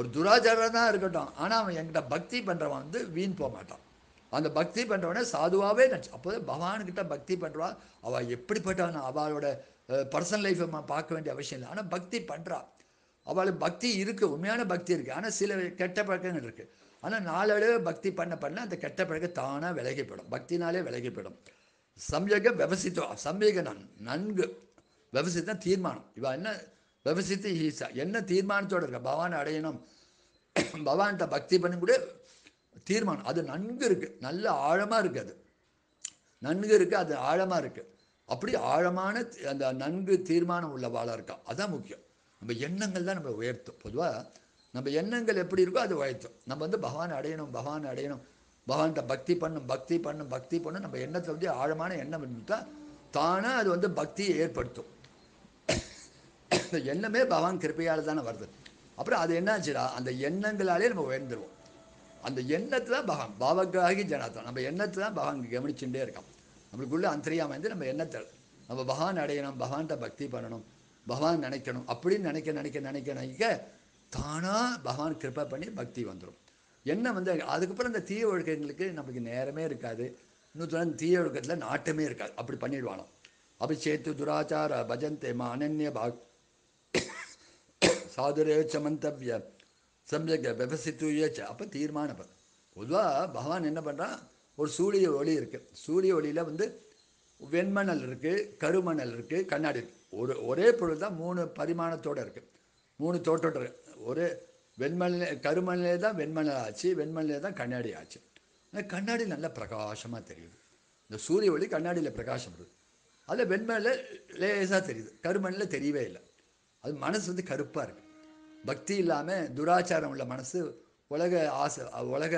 ஒரு துராச்சாரம் தான் இருக்கட்டும் ஆனால் அவன் என்கிட்ட பக்தி பண்ணுறவன் வந்து வீண் போக மாட்டான் அந்த பக்தி பண்ணுறவனே சாதுவாகவே நினச்சி அப்போது பகவான்கிட்ட பக்தி பண்ணுறா அவள் எப்படிப்பட்டவன் அவளோட பர்சனல் லைஃப்பை நம்ம பார்க்க வேண்டிய அவசியம் இல்லை ஆனால் பக்தி பண்ணுறா அவளுக்கு பக்தி இருக்குது உண்மையான பக்தி இருக்குது ஆனால் சில கெட்ட பழக்கங்கள் இருக்குது ஆனால் நாளடைவு பக்தி பண்ண பண்ண அந்த கெட்ட பிறகு தானாக விலகி போயிடும் பக்தினாலே விலகி போயிடும் சம்யக விவசித்தம் சம்யக நான் நன்கு விவசித்தான் தீர்மானம் இவ என்ன விவசித்து ஈசா என்ன தீர்மானத்தோடு இருக்க பவான் அடையணும் பவான்கிட்ட பக்தி பண்ணக்கூடிய தீர்மானம் அது நன்கு இருக்குது நல்ல ஆழமாக இருக்குது அது நன்கு இருக்குது அது ஆழமாக இருக்குது அப்படி ஆழமான அந்த நன்கு தீர்மானம் வாழ இருக்கா அதுதான் முக்கியம் நம்ம எண்ணங்கள் தான் நம்ம உயர்த்தும் பொதுவாக நம்ம எண்ணங்கள் எப்படி இருக்கோ அது உழைத்தும் நம்ம வந்து பகவான் அடையணும் பகவான் அடையணும் பகவான்கிட்ட பக்தி பண்ணும் பக்தி பண்ணும் பக்தி பண்ணும் நம்ம எண்ணத்தை வந்து ஆழமான எண்ணம் இருந்தால் தானாக அது வந்து பக்தியை ஏற்படுத்தும் இந்த எண்ணமே பகவான் கிருப்பையால் தானே வருது அப்புறம் அது என்னாச்சுடா அந்த எண்ணங்களாலே நம்ம உயர்ந்துருவோம் அந்த எண்ணத்தை தான் பகவான் பாவகிராகி ஜனாத்தம் நம்ம எண்ணத்தை தான் பகவான் கவனிச்சுட்டே இருக்கோம் நம்மளுக்குள்ளே அந்தரியாம வந்து நம்ம எண்ணத்தை நம்ம பகவான் அடையணும் பகவான்கிட்ட பக்தி பண்ணணும் பகவான் நினைக்கணும் அப்படின்னு நினைக்க நினைக்க நினைக்க நினைக்க தானாக பகவான் கிருப்பா பண்ணி பக்தி வந்துடும் என்ன வந்து அதுக்கப்புறம் இந்த தீய ஒழுக்கங்களுக்கு நமக்கு நேரமே இருக்காது இன்னும் தீய ஒழுக்கத்தில் நாட்டமே இருக்காது அப்படி பண்ணிடுவானோ அபிஷேத்து துராச்சார பஜந்தே மா அனன்ய பாக் சாதுரே சமந்தவிய சம்யக விபசித்து அப்போ தீர்மானம் பொதுவாக பகவான் என்ன பண்ணுறான் ஒரு சூரிய ஒளி இருக்குது சூரிய ஒளியில் வந்து வெண்மணல் இருக்குது கருமணல் இருக்குது கண்ணாடி இருக்குது ஒரு ஒரே பொருள் தான் மூணு பரிமாணத்தோடு இருக்குது மூணு தோட்டோட்டம் இருக்குது ஒரு வெண்மணிலே கருமணிலே தான் வெண்மணல் ஆச்சு வெண்மணிலே தான் கண்ணாடி ஆச்சு ஆனால் கண்ணாடி நல்லா பிரகாசமாக தெரியுது இந்த சூரிய ஒளி கண்ணாடியில் பிரகாசம் வருது அதில் வெண்மணில் லேசாக தெரியுது கருமணில் தெரியவே இல்லை அது மனசு வந்து கருப்பாக இருக்குது பக்தி இல்லாமல் துராச்சாரம் உள்ள மனசு உலக ஆசை உலக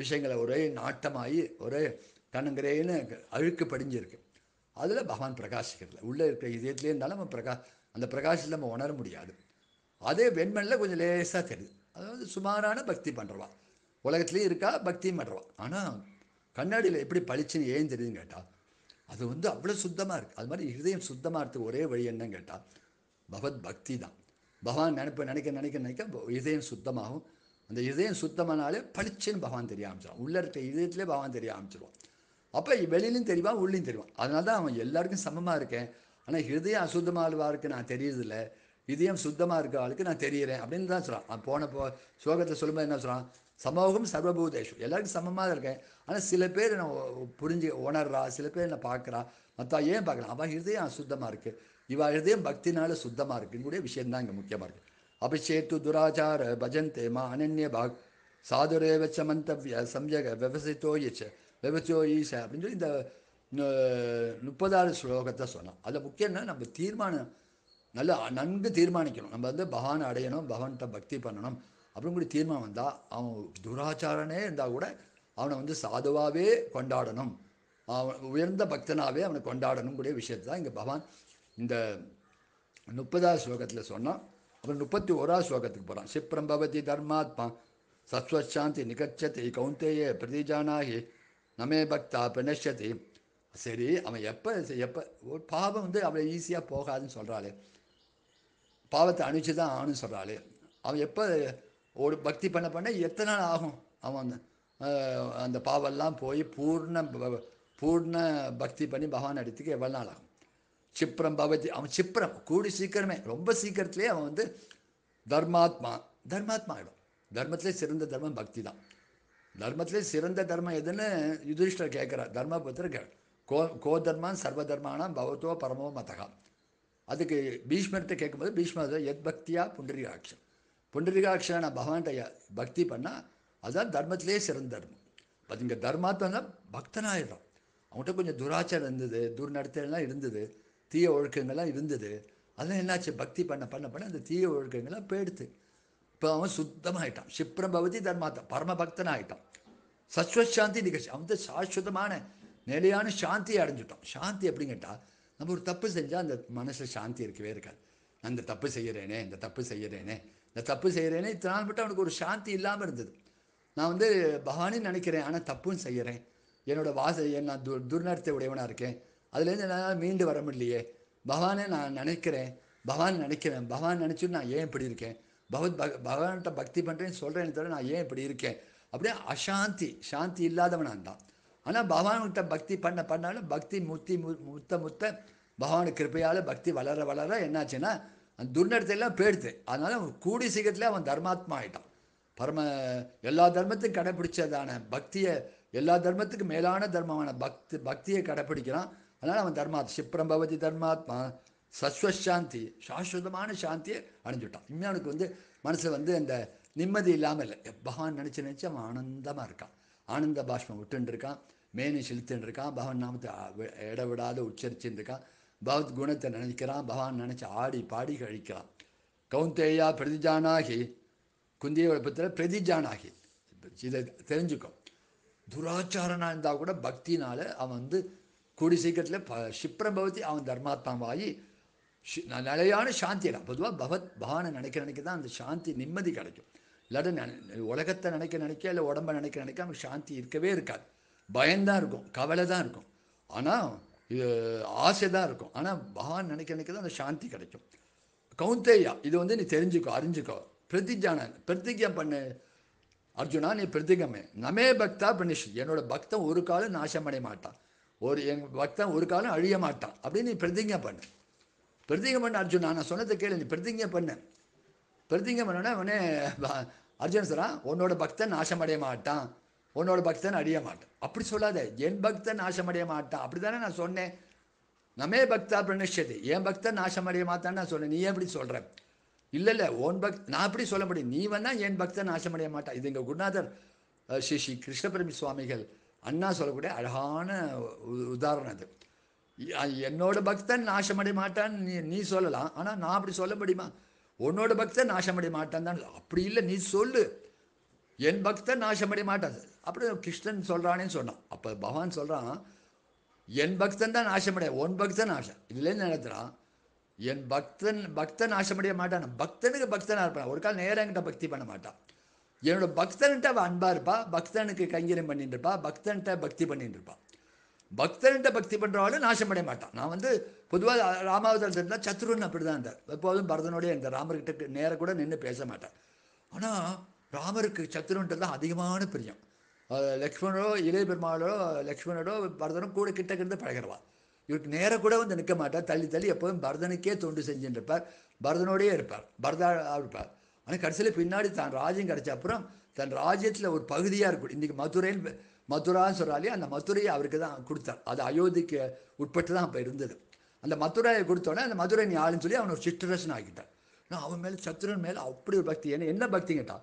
விஷயங்களை ஒரே நாட்டமாகி ஒரே கணங்கிறேன்னு அழுக்கு படிஞ்சிருக்கு அதில் பகவான் பிரகாசிக்கிறதில்ல உள்ளே இருக்கிற இதயத்துலேயே இருந்தாலும் நம்ம பிரகா அந்த பிரகாசத்தில் நம்ம உணர முடியாது அதே வெண்மண்ணில் கொஞ்சம் லேசாக தெரியுது அதாவது சுமாரான பக்தி பண்ணுறவா உலகத்துலேயும் இருக்கா பக்தியும் பண்ணுறவா ஆனால் கண்ணாடியில் எப்படி பளிச்சுன்னு ஏன் தெரியுதுன்னு கேட்டால் அது வந்து அவ்வளோ சுத்தமாக இருக்குது அது மாதிரி ஹிருதயம் சுத்தமாக இருக்கிறதுக்கு ஒரே வழி என்னன்னு கேட்டால் பகவத் பக்தி தான் பகவான் நினைப்ப நினைக்க நினைக்க நினைக்க இதயம் சுத்தமாகும் அந்த இதயம் சுத்தமானாலே பளிச்சுன்னு பகவான் தெரிய ஆரம்பிச்சிடும் உள்ளே இருக்க இதயத்திலே பகவான் தெரிய ஆரம்பிச்சிருவான் அப்போ வெளியிலையும் தெரியவான் உள்ளேயும் தெரியவான் அதனால தான் அவன் எல்லாருக்கும் சமமாக இருக்கேன் ஆனால் ஹிருதயம் அசுத்தமாக இருக்குன்னு நான் தெரியறதில்லை இதயம் சுத்தமாக இருக்க ஆளுக்கு நான் தெரியிறேன் அப்படின்னு தான் சொல்கிறான் நான் போன போ ஸ்லோகத்தில் சொல்லும்போது என்ன சொல்கிறான் சமூகம் சர்வபூதேஷம் எல்லாருக்கும் சமமாக தான் இருக்கேன் ஆனால் சில பேர் நான் புரிஞ்சு உணர்றா சில பேர் நான் பார்க்குறா மத்தா ஏன் பார்க்கலாம் அவன் ஹிருதயம் சுத்தமாக இருக்குது இவா ஹிருதயம் பக்தினால சுத்தமாக இருக்குங்கூடிய விஷயம்தான் இங்கே முக்கியமாக இருக்குது அபிஷேத்து துராச்சார பஜந்தே மா அனன்ய பாக் சாதுரே வச்ச மந்தவிய சம்யக விவசாயத்தோ ஈச்ச விவசாயோ ஈச அப்படின்னு சொல்லி இந்த முப்பதாறு ஸ்லோகத்தை சொன்னான் அதில் முக்கியம்னா நம்ம தீர்மானம் நல்ல நன்கு தீர்மானிக்கணும் நம்ம வந்து பகவான் அடையணும் பகவான்கிட்ட பக்தி பண்ணணும் கூட தீர்மானம் வந்தால் அவன் துராச்சாரனே இருந்தால் கூட அவனை வந்து சாதுவாகவே கொண்டாடணும் அவன் உயர்ந்த பக்தனாகவே அவனை கொண்டாடணும் கூடிய விஷயத்தை தான் இங்கே பகவான் இந்த முப்பதாவது ஸ்லோகத்தில் சொன்னான் அப்புறம் முப்பத்தி ஓராவது ஸ்லோகத்துக்கு போகிறான் சிப்ரம் பவதி தர்மாத்மா சத்வசாந்தி நிகச்சதி கௌந்தேயே பிரதிஜானாகி நமே பக்தா பிணஷதி சரி அவன் எப்போ எப்போ ஒரு பாவம் வந்து அவளை ஈஸியாக போகாதுன்னு சொல்கிறாளே பாவத்தை அணிச்சு தான் ஆகணும் சொல்கிறாளே அவன் எப்போ ஒரு பக்தி பண்ண பண்ண எத்தனை நாள் ஆகும் அவன் அந்த பாவெல்லாம் போய் பூர்ண பூர்ண பக்தி பண்ணி பகவான் அடித்துக்கு எவ்வளோ நாள் ஆகும் சிப்ரம் பவதி அவன் சிப்ரம் கூடி சீக்கிரமே ரொம்ப சீக்கிரத்துலேயே அவன் வந்து தர்மாத்மா தர்மாத்மா ஆகிடும் தர்மத்திலே சிறந்த தர்மம் பக்தி தான் தர்மத்திலே சிறந்த தர்மம் எதுன்னு யுதிஷ்டர் கேட்குறார் தர்மபுத்திர கோ கோ தர்மான் சர்வ தர்மானாம் பவத்தோ பரமோ மதகா அதுக்கு பீஷ்மரத்தை கேட்கும்போது பீஷ்மர் எத் பக்தியா புண்டரிகாட்சம் புண்டரிகாட்ச நான் பகவான்கிட்ட பக்தி பண்ணால் அதுதான் தர்மத்திலே சிறந்த தர்மம் அது இங்கே தர்மாத்மா பக்தனாயிடும் அவங்ககிட்ட கொஞ்சம் துராச்சாரம் இருந்தது துர்நடத்தலாம் இருந்தது தீய ஒழுக்கங்கள்லாம் இருந்தது அதெல்லாம் என்னாச்சு பக்தி பண்ண பண்ண பண்ண அந்த தீய ஒழுக்கங்கள்லாம் போயிடுத்து இப்போ அவன் சுத்தமாகிட்டான் சிப்ரம் பவதி தர்மாத்மா பரம பக்தனாகிட்டான் சஸ்வசாந்தி நிகழ்ச்சி அவன் சாஸ்வதமான நிலையான சாந்தியை அடைஞ்சிட்டான் சாந்தி அப்படின்னு கேட்டால் நம்ம ஒரு தப்பு செஞ்சால் அந்த மனசு சாந்தி இருக்கவே இருக்காது அந்த தப்பு செய்கிறேனே இந்த தப்பு செய்கிறேனே இந்த தப்பு செய்கிறேனே இத்தனை நாள் மட்டும் அவனுக்கு ஒரு சாந்தி இல்லாமல் இருந்தது நான் வந்து பகவானின்னு நினைக்கிறேன் ஆனால் தப்பும் செய்கிறேன் என்னோடய வாச நான் து துர்நடத்தை உடையவனாக இருக்கேன் அதுலேருந்து என்னால் மீண்டு வர முடியலையே பகவானே நான் நினைக்கிறேன் பகவான் நினைக்கிறேன் பகவான் நினச்சிட்டு நான் ஏன் இப்படி இருக்கேன் பகவத் பக பகவான்கிட்ட பக்தி பண்ணுறேன்னு சொல்கிறேன்னு தவிர நான் ஏன் இப்படி இருக்கேன் அப்படியே அசாந்தி சாந்தி இல்லாதவனாக தான் ஆனால் பகவான்கிட்ட பக்தி பண்ண பண்ணாலும் பக்தி முத்தி மு முத்த முத்த பகவானுக்கு கிருப்பையால் பக்தி வளர வளர என்னாச்சுன்னா அந்த துர்நடத்தையெல்லாம் போயிடுது அதனால் அவன் கூடி சீக்கிரத்தில் அவன் தர்மாத்மா ஆகிட்டான் பரம எல்லா தர்மத்தையும் கடைப்பிடிச்சதான பக்தியை எல்லா தர்மத்துக்கும் மேலான தர்மமான பக்தி பக்தியை கடைப்பிடிக்கிறான் அதனால் அவன் தர்மாத் சிப்ரம் பவதி தர்மாத்மா சஸ்வசாந்தி சாஸ்வதமான சாந்தியை அடைஞ்சுட்டான் இனிமே வந்து மனசில் வந்து அந்த நிம்மதி இல்லாமல் இல்லை பகவான் நினச்சி நினச்சி அவன் ஆனந்தமாக இருக்கான் ஆனந்த பாஷ்மம் விட்டுன்னு இருக்கான் மேனி செலுத்தின்னு இருக்கான் பகவான் நாமத்தை இட விடாத உச்சரிச்சுன்னு இருக்கான் பகவத் குணத்தை நினைக்கிறான் பகவான் நினச்சி ஆடி பாடி கழிக்கிறான் கவுந்தேயா பிரதிஜானாகி குந்தியோட புத்திர பிரதிஜானாகி இதை தெரிஞ்சுக்கும் துராச்சாரனாக இருந்தால் கூட பக்தினால் அவன் வந்து கூடி சீக்கிரத்தில் ப சிப்ரபவதி அவன் தர்மாத்மாவாகி நிலையான சாந்தி இல்லை பொதுவாக பகவத் பகவானை நினைக்க நினைக்க தான் அந்த சாந்தி நிம்மதி கிடைக்கும் இல்லாட்டி உலகத்தை நினைக்க நினைக்க இல்லை உடம்பை நினைக்க நினைக்க அவனுக்கு சாந்தி இருக்கவே இருக்காது பயம்தான் இருக்கும் கவலை தான் இருக்கும் ஆனால் இது ஆசை தான் இருக்கும் ஆனால் பகவான் நினைக்க நினைக்க தான் அந்த சாந்தி கிடைக்கும் கவுந்தேயா இது வந்து நீ தெரிஞ்சுக்கோ அறிஞ்சுக்கோ பிரதிஜான பிரதிஜம் பண்ணு அர்ஜுனா நீ பிரதிகமே நமே பக்தா பினிஷ் என்னோட பக்தன் ஒரு காலம் நாசமடைய மாட்டான் ஒரு என் பக்தன் ஒரு காலம் அழிய மாட்டான் அப்படின்னு நீ பிரதிஜை பண்ணு பிரதிகம் பண்ண அர்ஜுனா நான் சொன்னதை கேளு நீ பிரதிஜை பண்ணு பிரதிஜை பண்ணோன்னா அவனே அர்ஜுன் சார் உன்னோட பக்தன் நாசமடைய மாட்டான் உன்னோட பக்தன் அடைய மாட்டான் அப்படி சொல்லாத என் பக்தன் நாசமடைய மாட்டான் அப்படி தானே நான் சொன்னேன் நமே பக்தா பிரணிஷது என் பக்தன் நாசமடைய மாட்டான்னு நான் சொன்னேன் நீ எப்படி சொல்கிற இல்லை இல்லை ஓன் பக்த் நான் அப்படி சொல்ல முடியும் நீ வேணா என் பக்தன் நாசமடைய மாட்டான் இது எங்கள் குருநாதர் ஸ்ரீ ஸ்ரீ கிருஷ்ணபிரமி சுவாமிகள் அண்ணா சொல்லக்கூடிய அழகான உதாரணம் அது என்னோட பக்தன் நாசமடைய மாட்டான்னு நீ நீ சொல்லலாம் ஆனால் நான் அப்படி சொல்ல முடியுமா உன்னோட பக்தன் நாசமடைய மாட்டான் தான் அப்படி இல்லை நீ சொல்லு என் பக்தன் நாசமடைய மாட்டான் அப்படி கிருஷ்ணன் சொல்கிறானேன்னு சொன்னான் அப்போ பகவான் சொல்கிறான் என் பக்தன் தான் நாசமடைய உன் பக்தன் ஆசை இதுலேருந்து நடத்துகிறான் என் பக்தன் பக்தன் நாசமடைய மாட்டான் பக்தனுக்கு பக்தனாக இருப்பான் ஒரு கால் நேரம் என்கிட்ட பக்தி பண்ண மாட்டான் என்னோட பக்தன்கிட்ட அவள் அன்பாக இருப்பா பக்தனுக்கு கைங்கரியம் பண்ணிட்டு இருப்பா பக்தன்கிட்ட பக்தி பண்ணிட்டு இருப்பான் பக்தன்கிட்ட பக்தி பண்ணுறவாலும் படைய மாட்டான் நான் வந்து பொதுவாக ராமாவதாரத்தில் இருந்தால் சத்ருன்னு அப்படி தான் இருந்தார் எப்போதும் பரதனுடைய இந்த ராமர்கிட்ட நேரம் கூட நின்று பேச மாட்டார் ஆனால் ராமருக்கு சத்ருன்றது அதிகமான பிரியம் லக்ஷ்மணரோ இளைய பெருமாளோ லக்ஷ்மணரோ பரதனும் கூட கிட்ட கிட்ட பழகிறவா இவருக்கு நேராக கூட வந்து நிற்க மாட்டார் தள்ளி தள்ளி எப்போதும் பரதனுக்கே தொண்டு செஞ்சுருப்பார் பரதனோடையே இருப்பார் பரதா இருப்பார் ஆனால் கடைசியில் பின்னாடி தான் ராஜ்யம் கிடச்ச அப்புறம் தன் ராஜ்யத்தில் ஒரு பகுதியாக இருக்கும் இன்றைக்கி மதுரைன்னு மதுரான்னு சொல்கிறாலே அந்த மதுரையை அவருக்கு தான் கொடுத்தார் அது அயோத்திக்கு உட்பட்டு தான் அப்போ இருந்தது அந்த மதுரையை கொடுத்தோடனே அந்த மதுரை நீ ஆளுன்னு சொல்லி அவனை ஒரு சிற்றரசன் ஆகிட்டான் ஆனால் அவன் மேலே சத்துரன் மேலே அப்படி ஒரு பக்தி என்ன என்ன பக்தி கேட்டான்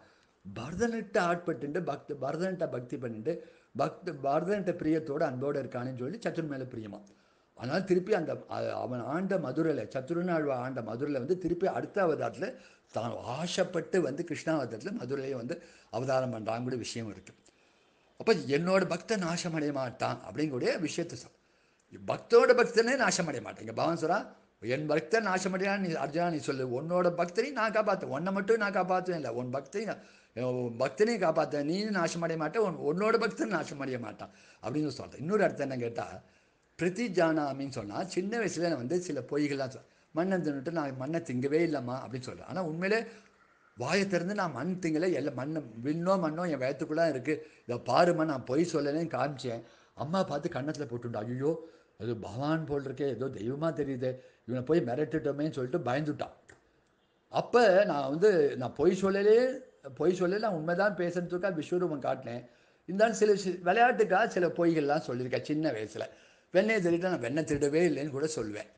பரதனிட்ட ஆட்பட்டு பக்தி பரதனிட்ட பக்தி பண்ணிட்டு பக்த பரதனிட்ட பிரியத்தோடு அன்போடு இருக்கானேன்னு சொல்லி சத்துரு மேலே பிரியமா ஆனால் திருப்பி அந்த அவன் ஆண்ட மதுரையில் சத்துருநாழ்வா ஆண்ட மதுரையில் வந்து திருப்பி அடுத்த அவதாரத்தில் தான் ஆசைப்பட்டு வந்து கிருஷ்ணாவதாரத்தில் மதுரையை வந்து அவதாரம் கூட விஷயம் இருக்குது அப்போ என்னோட பக்தன் நாசமடைய மாட்டான் அப்படிங்கூடிய விஷயத்தை பக்தோட பக்தனோட பக்தனே நாசமடைய மாட்டேன் இங்கே பவன் சொல்கிறா என் பக்தன் நாசமடையான்னு நீ அர்ஜுனா நீ சொல்லு உன்னோட பக்தனையும் நான் காப்பாற்றுவேன் உன்னை மட்டும் நான் காப்பாற்றுவேன் இல்லை உன் பக்தனையும் பக்தனையும் காப்பாற்ற நீயும் நாசம் அடைய மாட்டேன் உன் உன்னோட பக்தன் நாசம் அடைய மாட்டான் அப்படின்னு சொல்கிறேன் இன்னொரு அர்த்தம் என்ன கேட்டால் பிரித்தி ஜானா அப்படின்னு சொன்னால் சின்ன வயசுல நான் வந்து சில பொய்கள்லாம் சொல் மண்ணை தின்னுட்டு நான் மண்ணை திங்கவே இல்லைம்மா அப்படின்னு சொல்கிறேன் ஆனால் உண்மையிலே வாயை திறந்து நான் மண் திங்கலை எல்லாம் மண் விண்ணோ மண்ணோ என் வயத்துக்குள்ளே இருக்குது இதை பாருமா நான் பொய் சொல்லலைன்னு காமிச்சேன் அம்மா பார்த்து கன்னத்தில் போட்டுண்டா ஐயோ அது பகவான் போல் இருக்கே ஏதோ தெய்வமாக தெரியுது இவனை போய் மிரட்டுட்டோமேன்னு சொல்லிட்டு பயந்துட்டான் அப்போ நான் வந்து நான் பொய் சொல்லலே பொய் சொல்லல உண்மைதான் பேசுறதுக்காக விஸ்வரூபம் காட்டினேன் இருந்தாலும் சில விளையாட்டுக்காக சில பொய்கள்லாம் சொல்லியிருக்கேன் சின்ன வயசில் வெண்ணையை திருட்டா நான் வெண்ணை திருடவே இல்லைன்னு கூட சொல்வேன்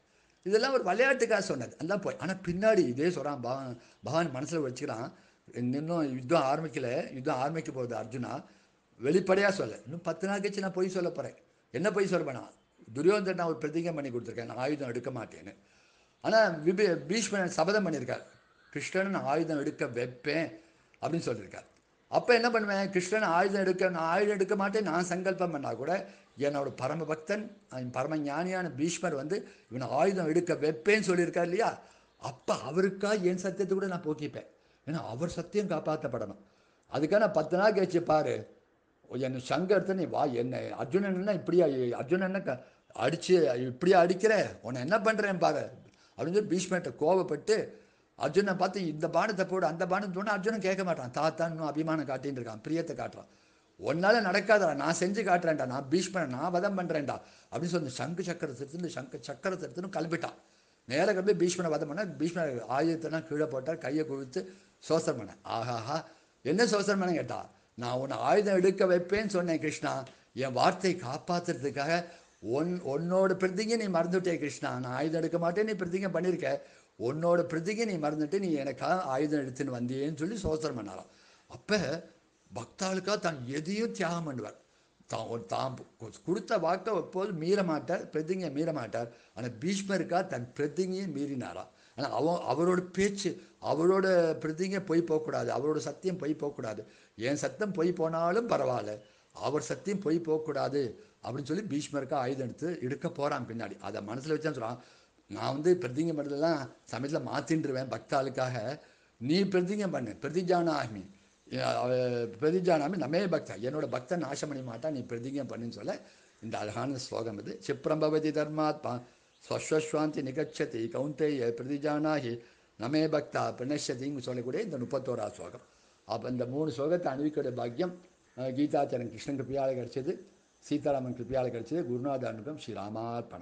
இதெல்லாம் ஒரு விளையாட்டுக்காக சொன்னது அதான் பொய் ஆனால் பின்னாடி இதே சொல்கிறான் பகவான் பகவான் மனசில் வச்சுக்கிறான் இன்னும் யுத்தம் ஆரம்பிக்கல யுத்தம் ஆரம்பிக்க போகுது அர்ஜுனா வெளிப்படையாக சொல்ல இன்னும் பத்து நாள் கழிச்சு நான் பொய் சொல்ல போகிறேன் என்ன பொய் சொல்ல போனா துரியோதன் நான் ஒரு பிரதிகம் பண்ணி கொடுத்துருக்கேன் நான் ஆயுதம் எடுக்க மாட்டேன்னு ஆனால் விபி பீஷ்மன் சபதம் பண்ணியிருக்கார் கிருஷ்ணன் ஆயுதம் எடுக்க வைப்பேன் அப்படின்னு சொல்லியிருக்கார் அப்போ என்ன பண்ணுவேன் கிருஷ்ணன் ஆயுதம் எடுக்க நான் ஆயுதம் எடுக்க மாட்டேன் நான் சங்கல்பம் பண்ணால் கூட என்னோட பரம பக்தன் பரம ஞானியான பீஷ்மர் வந்து இவனை ஆயுதம் எடுக்க வைப்பேன்னு சொல்லியிருக்கார் இல்லையா அப்போ அவருக்காக என் சத்தியத்தை கூட நான் போக்கிப்பேன் ஏன்னா அவர் சத்தியம் காப்பாற்றப்படணும் அதுக்காக நான் பத்து நாள் கழிச்சு பாரு என்னை சங்கர்த்த நீ வா என்னை அர்ஜுனன்னா இப்படியா அர்ஜுனன்னா க அடித்து இப்படியா அடிக்கிற உன்னை என்ன பண்ணுறேன் பாரு அப்படின்னு சொல்லி பீஷ்மர்கிட்ட கோவப்பட்டு அர்ஜுனை பார்த்து இந்த பானத்தை போடு அந்த பானத்தை போனால் அர்ஜுனன் கேட்க மாட்டான் தாத்தான் இன்னும் அபிமானம் காட்டின்னு இருக்கான் பிரியத்தை காட்டுறான் ஒன்னால் நடக்காதடா நான் செஞ்சு காட்டுறேன்டா நான் பீஷ்மன் நான் வதம் பண்ணுறேன்டா அப்படின்னு சொல்லி சங்கு சக்கர எடுத்துன்னு சங்கு சக்கர எடுத்துன்னு கிளம்பிட்டான் நேராக கிளம்பி பீஷ்மனை வதம் பண்ண பீஷ்மன் ஆயுதத்தெல்லாம் கீழே போட்டார் கையை குவித்து சோசனம் பண்ண ஆஹாஹா என்ன சோசனம் பண்ண கேட்டா நான் உன்னை ஆயுதம் எடுக்க வைப்பேன்னு சொன்னேன் கிருஷ்ணா என் வார்த்தையை காப்பாற்றுறதுக்காக உன் உன்னோட பிரதிங்க நீ மறந்துட்டே கிருஷ்ணா நான் ஆயுதம் எடுக்க மாட்டேன் நீ பிரதிங்க பண்ணியிருக்க உன்னோட பிரதிகை நீ மறந்துட்டு நீ எனக்காக ஆயுதம் எடுத்துன்னு வந்தியேன்னு சொல்லி சோசனம் பண்ணாராம் அப்போ பக்தாளுக்காக தான் எதையும் தியாகம் பண்ணுவார் தான் தான் கொடுத்த வாக்கை எப்போது மீற மாட்டார் பிரதிங்கை மீற மாட்டார் ஆனால் பீஷ்மருக்காக தன் பிரதிங்கையும் மீறினாரா ஆனால் அவன் அவரோட பேச்சு அவரோட பிரதிங்க போய் போகக்கூடாது அவரோட சத்தியம் போய் போகக்கூடாது என் சத்தம் போய் போனாலும் பரவாயில்ல அவர் சத்தியம் போய் போகக்கூடாது அப்படின்னு சொல்லி பீஷ்மருக்கு ஆயுதம் எடுத்து எடுக்க போகிறான் பின்னாடி அதை மனசில் வச்சா சொல்கிறான் நான் வந்து பிரதிங்க பண்ணுறதெல்லாம் சமயத்தில் மாற்றின்றுவேன் பக்தாளுக்காக நீ பிரதிங்க பண்ணு பிரதிஜானாமி பிரதிஜானாமி நம்மே பக்தா என்னோட பக்தன் நாசம் பண்ணி மாட்டான் நீ பிரதிஜை பண்ணுன்னு சொல்ல இந்த அழகான ஸ்லோகம் இது சிப்ரம்பவதி தர்மாத்மா ஸ்வஸ்வாந்தி நிகச்சதி கவுந்தேய பிரதிஜானாகி நமே பக்தா பிரணஷதின்னு சொல்லக்கூடிய இந்த முப்பத்தோரா ஸ்லோகம் அப்போ இந்த மூணு ஸ்லோகத்தை அணிவிக்கிற பாக்கியம் கீதாச்சரன் கிருஷ்ணன் பிரியாவில் கிடச்சிது சீதாராமன் கிருப்பியால் கிடைச்சது குருநாத அனுபவம் ஸ்ரீ